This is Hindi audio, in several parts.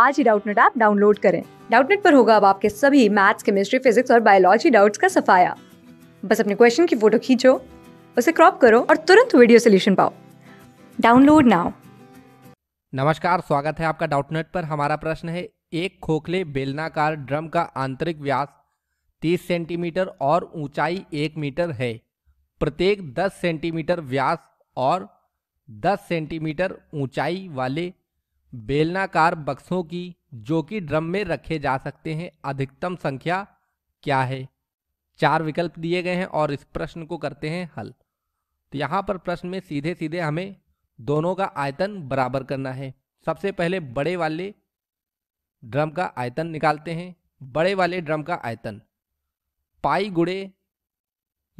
आज ही डाउटनेट ऐप डाउनलोड करें डाउटनेट पर होगा अब आपके सभी मैथ्स केमिस्ट्री फिजिक्स और बायोलॉजी डाउट्स का सफाया बस अपने क्वेश्चन की फोटो खींचो उसे क्रॉप करो और तुरंत वीडियो सोल्यूशन पाओ डाउनलोड नाउ नमस्कार स्वागत है आपका डाउटनेट पर हमारा प्रश्न है एक खोखले बेलनाकार ड्रम का आंतरिक व्यास 30 सेंटीमीटर और ऊंचाई 1 मीटर है प्रत्येक 10 सेंटीमीटर व्यास और 10 सेंटीमीटर ऊंचाई वाले बेलनाकार बक्सों की जो कि ड्रम में रखे जा सकते हैं अधिकतम संख्या क्या है चार विकल्प दिए गए हैं और इस प्रश्न को करते हैं हल तो यहाँ पर प्रश्न में सीधे सीधे हमें दोनों का आयतन बराबर करना है सबसे पहले बड़े वाले ड्रम का आयतन निकालते हैं बड़े वाले ड्रम का आयतन पाई गुड़े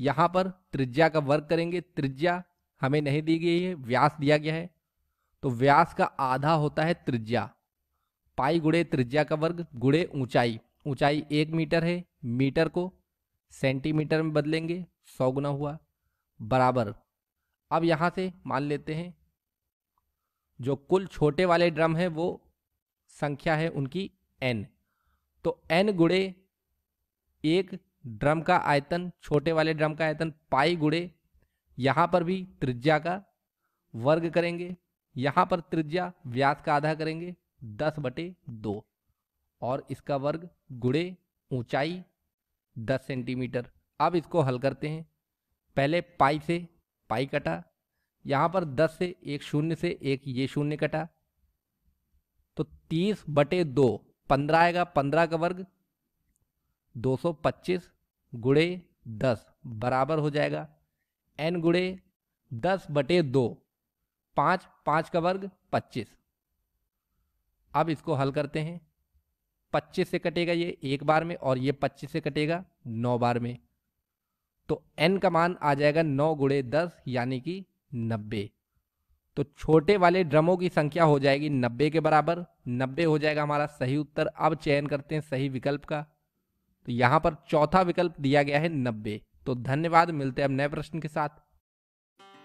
यहाँ पर त्रिज्या का वर्ग करेंगे त्रिज्या हमें नहीं दी गई है व्यास दिया गया है तो व्यास का आधा होता है त्रिज्या पाई गुड़े त्रिज्या का वर्ग गुड़े ऊंचाई ऊंचाई एक मीटर है मीटर को सेंटीमीटर में बदलेंगे सौ गुना हुआ बराबर अब यहाँ से मान लेते हैं जो कुल छोटे वाले ड्रम है वो संख्या है उनकी एन तो एन गुड़े एक ड्रम का आयतन छोटे वाले ड्रम का आयतन पाई गुड़े यहाँ पर भी त्रिज्या का वर्ग करेंगे यहां पर त्रिज्या व्यास का आधा करेंगे दस बटे दो और इसका वर्ग गुड़े ऊंचाई दस सेंटीमीटर अब इसको हल करते हैं पहले पाई से पाई कटा यहां पर दस से एक शून्य से एक ये शून्य कटा तो तीस बटे दो पंद्रह आएगा पंद्रह का वर्ग दो सौ पच्चीस गुड़े दस बराबर हो जाएगा एन गुड़े दस बटे दो पाँच पाँच का वर्ग पच्चीस अब इसको हल करते हैं पच्चीस से कटेगा ये एक बार में और ये पच्चीस से कटेगा नौ बार में तो एन का मान आ जाएगा नौ गुड़े दस यानी कि नब्बे तो छोटे वाले ड्रमों की संख्या हो जाएगी नब्बे के बराबर नब्बे हो जाएगा हमारा सही उत्तर अब चयन करते हैं सही विकल्प का तो यहाँ पर चौथा विकल्प दिया गया है नब्बे तो धन्यवाद मिलते हैं अब नए प्रश्न के साथ